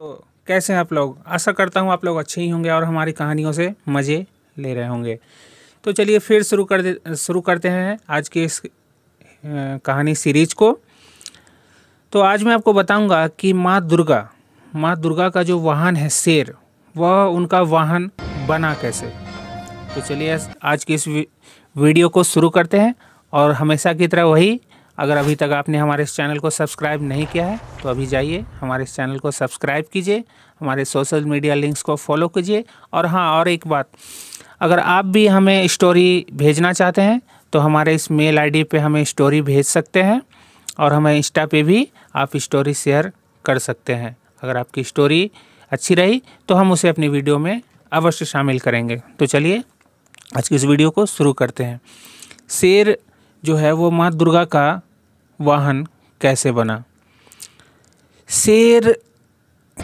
तो कैसे हैं आप लोग आशा करता हूँ आप लोग अच्छे ही होंगे और हमारी कहानियों से मज़े ले रहे होंगे तो चलिए फिर शुरू कर दे शुरू करते हैं आज के इस कहानी सीरीज को तो आज मैं आपको बताऊंगा कि माँ दुर्गा माँ दुर्गा का जो वाहन है शेर वह उनका वाहन बना कैसे तो चलिए आज की इस वीडियो को शुरू करते हैं और हमेशा की तरह वही अगर अभी तक आपने हमारे इस चैनल को सब्सक्राइब नहीं किया है तो अभी जाइए हमारे इस चैनल को सब्सक्राइब कीजिए हमारे सोशल मीडिया लिंक्स को फॉलो कीजिए और हाँ और एक बात अगर आप भी हमें स्टोरी भेजना चाहते हैं तो हमारे इस मेल आईडी पे हमें स्टोरी भेज सकते हैं और हमें इंस्टा पे भी आप स्टोरी शेयर कर सकते हैं अगर आपकी स्टोरी अच्छी रही तो हम उसे अपनी वीडियो में अवश्य शामिल करेंगे तो चलिए आज की इस वीडियो को शुरू करते हैं शेर जो है वो माँ दुर्गा का वाहन कैसे बना शेर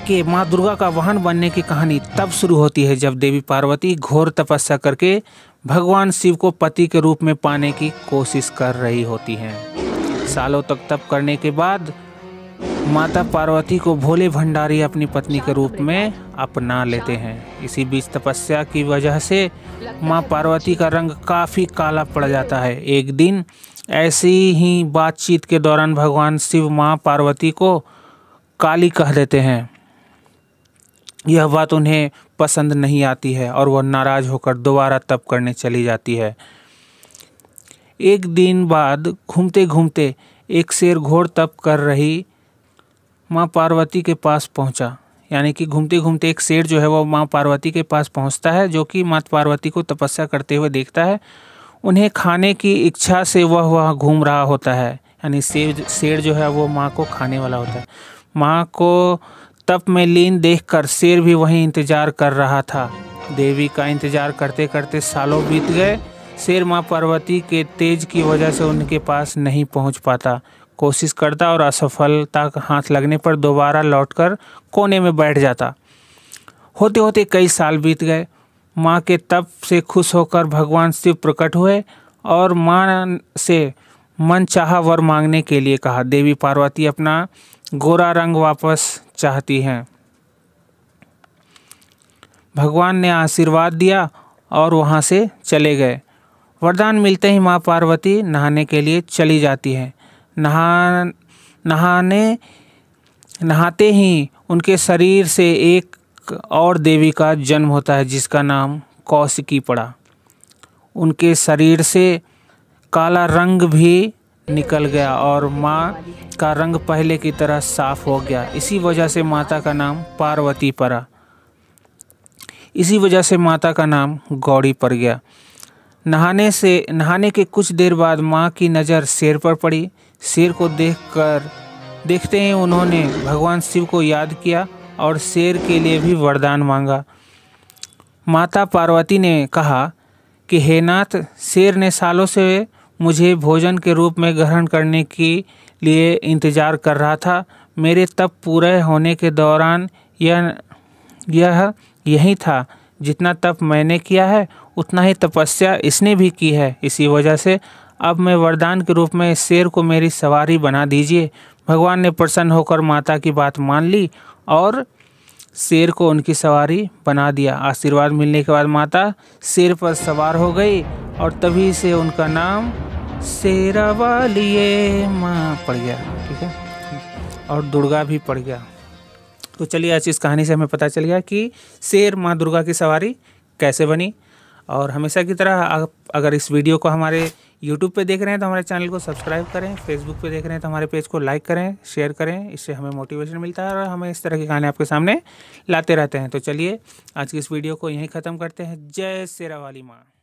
के माँ दुर्गा का वाहन बनने की कहानी तब शुरू होती है जब देवी पार्वती घोर तपस्या करके भगवान शिव को पति के रूप में पाने की कोशिश कर रही होती हैं सालों तक तप करने के बाद माता पार्वती को भोले भंडारी अपनी पत्नी के रूप में अपना लेते हैं इसी बीच तपस्या की वजह से माँ पार्वती का रंग काफ़ी काला पड़ जाता है एक दिन ऐसी ही बातचीत के दौरान भगवान शिव माँ पार्वती को काली कह देते हैं यह बात उन्हें पसंद नहीं आती है और वह नाराज़ होकर दोबारा तप करने चली जाती है एक दिन बाद घूमते घूमते एक शेर घोर तप कर रही माँ पार्वती के पास पहुँचा यानी कि घूमते घूमते एक शेर जो है वह माँ पार्वती के पास पहुँचता है जो कि माँ पार्वती को तपस्या करते हुए देखता है उन्हें खाने की इच्छा से वह वह घूम रहा होता है यानी शेर शेर जो है वो माँ को खाने वाला होता है माँ को तप में लीन देख कर शेर भी वहीं इंतजार कर रहा था देवी का इंतजार करते करते सालों बीत गए शेर माँ पार्वती के तेज की वजह से उनके पास नहीं पहुँच पाता कोशिश करता और असफलता का हाथ लगने पर दोबारा लौटकर कोने में बैठ जाता होते होते कई साल बीत गए माँ के तप से खुश होकर भगवान शिव प्रकट हुए और माँ से मन चाह वर मांगने के लिए कहा देवी पार्वती अपना गोरा रंग वापस चाहती हैं भगवान ने आशीर्वाद दिया और वहाँ से चले गए वरदान मिलते ही माँ पार्वती नहाने के लिए चली जाती है नहा नहाने नहाते ही उनके शरीर से एक एक और देवी का जन्म होता है जिसका नाम कौशिकी पड़ा उनके शरीर से काला रंग भी निकल गया और माँ का रंग पहले की तरह साफ हो गया इसी वजह से माता का नाम पार्वती पड़ा इसी वजह से माता का नाम गौड़ी पड़ गया नहाने से नहाने के कुछ देर बाद माँ की नज़र शेर पर पड़ी शेर को देखकर देखते ही उन्होंने भगवान शिव को याद किया और शेर के लिए भी वरदान मांगा माता पार्वती ने कहा कि हे नाथ शेर ने सालों से मुझे भोजन के रूप में ग्रहण करने के लिए इंतज़ार कर रहा था मेरे तप पूरे होने के दौरान यह यह यही था जितना तप मैंने किया है उतना ही तपस्या इसने भी की है इसी वजह से अब मैं वरदान के रूप में इस शेर को मेरी सवारी बना दीजिए भगवान ने प्रसन्न होकर माता की बात मान ली और शेर को उनकी सवारी बना दिया आशीर्वाद मिलने के बाद माता शेर पर सवार हो गई और तभी से उनका नाम शेरा वालिए माँ पड़ गया ठीक है और दुर्गा भी पड़ गया तो चलिए आज इस कहानी से हमें पता चल गया कि शेर माँ दुर्गा की सवारी कैसे बनी और हमेशा की तरह अगर इस वीडियो को हमारे यूट्यूब पे देख रहे हैं तो हमारे चैनल को सब्सक्राइब करें फेसबुक पे देख रहे हैं तो हमारे पेज को लाइक करें शेयर करें इससे हमें मोटिवेशन मिलता है और हमें इस तरह की कहानी आपके सामने लाते रहते हैं तो चलिए आज की इस वीडियो को यहीं ख़त्म करते हैं जय शेरा वाली माँ